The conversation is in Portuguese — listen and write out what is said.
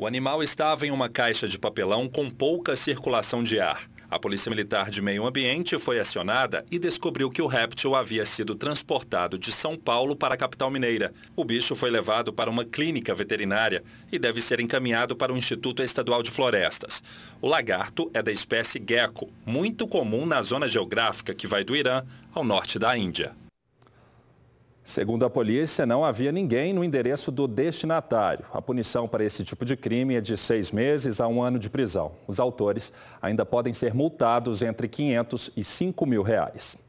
O animal estava em uma caixa de papelão com pouca circulação de ar. A Polícia Militar de Meio Ambiente foi acionada e descobriu que o réptil havia sido transportado de São Paulo para a capital mineira. O bicho foi levado para uma clínica veterinária e deve ser encaminhado para o Instituto Estadual de Florestas. O lagarto é da espécie gecko, muito comum na zona geográfica que vai do Irã ao norte da Índia. Segundo a polícia, não havia ninguém no endereço do destinatário. A punição para esse tipo de crime é de seis meses a um ano de prisão. Os autores ainda podem ser multados entre 500 e 5 mil reais.